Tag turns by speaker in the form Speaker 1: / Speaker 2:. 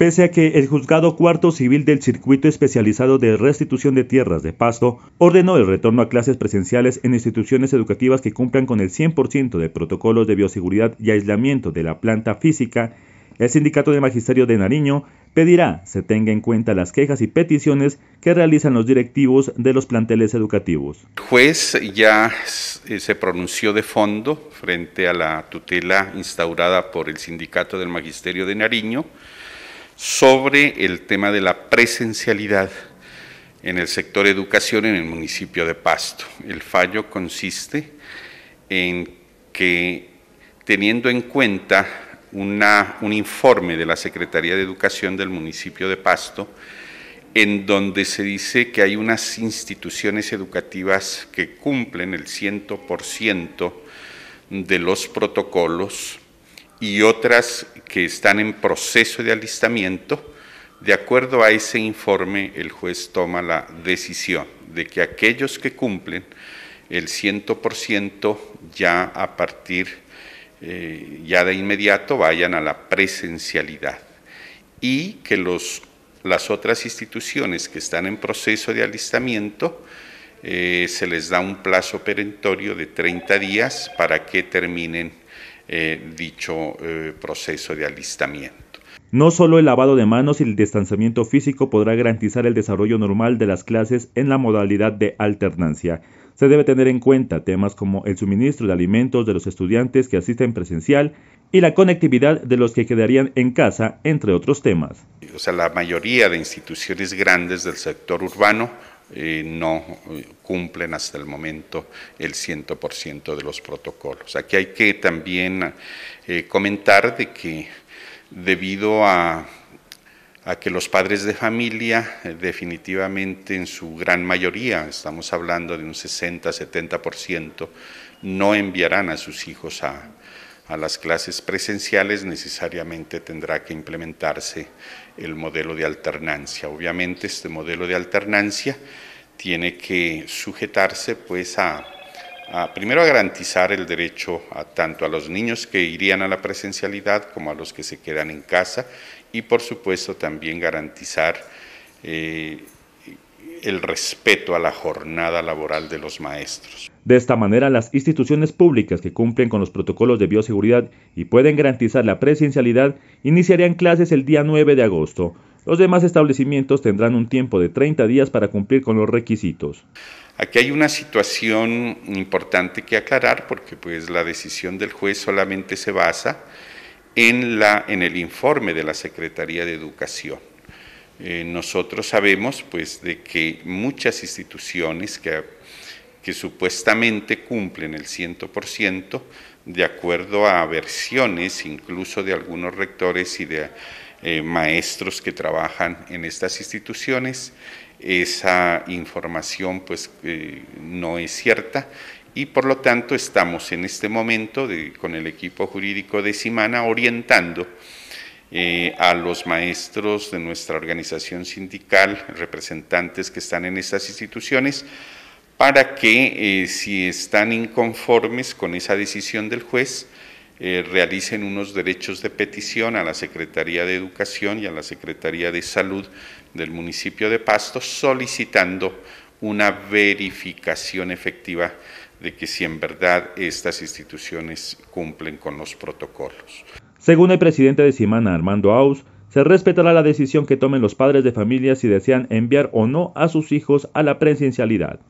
Speaker 1: pese a que el juzgado cuarto civil del circuito especializado de restitución de tierras de pasto ordenó el retorno a clases presenciales en instituciones educativas que cumplan con el 100% de protocolos de bioseguridad y aislamiento de la planta física, el Sindicato de Magisterio de Nariño pedirá se tenga en cuenta las quejas y peticiones que realizan los directivos de los planteles educativos.
Speaker 2: El juez ya se pronunció de fondo frente a la tutela instaurada por el Sindicato del Magisterio de Nariño sobre el tema de la presencialidad en el sector educación en el municipio de Pasto. El fallo consiste en que, teniendo en cuenta un informe de la Secretaría de Educación del municipio de Pasto, en donde se dice que hay unas instituciones educativas que cumplen el 100% de los protocolos y otras que están en proceso de alistamiento, de acuerdo a ese informe el juez toma la decisión de que aquellos que cumplen el 100% ya a partir, eh, ya de inmediato vayan a la presencialidad y que los, las otras instituciones que están en proceso de alistamiento eh, se les da un plazo perentorio de 30 días para que terminen eh, dicho eh, proceso de alistamiento.
Speaker 1: No solo el lavado de manos y el distanciamiento físico podrá garantizar el desarrollo normal de las clases en la modalidad de alternancia. Se debe tener en cuenta temas como el suministro de alimentos de los estudiantes que asisten presencial y la conectividad de los que quedarían en casa, entre otros temas.
Speaker 2: O sea, la mayoría de instituciones grandes del sector urbano no eh, cumplen hasta el momento el 100% de los protocolos. Aquí hay que también eh, comentar de que debido a, que los padres de familia eh, definitivamente en su gran mayoría, estamos hablando de un 60-70%, no enviarán a sus hijos a, a las clases presenciales necesariamente tendrá que implementarse el modelo de alternancia. Obviamente este modelo de alternancia tiene que sujetarse pues a, primero a garantizar el derecho tanto a los niños que irían a la presencialidad como a los que se quedan en casa y por supuesto también garantizar eh, el respeto a la jornada laboral de los maestros.
Speaker 1: De esta manera, las instituciones públicas que cumplen con los protocolos de bioseguridad y pueden garantizar la presencialidad iniciarían clases el día 9 de agosto. Los demás establecimientos tendrán un tiempo de 30 días para cumplir con los requisitos.
Speaker 2: Aquí hay una situación importante que aclarar porque pues la decisión del juez solamente se basa en, la, en el informe de la Secretaría de Educación. Eh, nosotros sabemos pues de que muchas instituciones que que supuestamente cumplen el 100%, de acuerdo a versiones incluso de algunos rectores y de eh, maestros que trabajan en estas instituciones, esa información pues eh, no es cierta y por lo tanto estamos en este momento con el equipo jurídico de Simana orientando eh, a los maestros de nuestra organización sindical, representantes que están en estas instituciones, para que eh, si están inconformes con esa decisión del juez, eh, realicen unos derechos de petición a la Secretaría de Educación y a la Secretaría de Salud del municipio de Pasto solicitando una verificación efectiva de que si en verdad estas instituciones cumplen con los protocolos.
Speaker 1: Según el presidente de Simana, Armando Aus, se respetará la decisión que tomen los padres de familia si desean enviar o no a sus hijos a la presencialidad.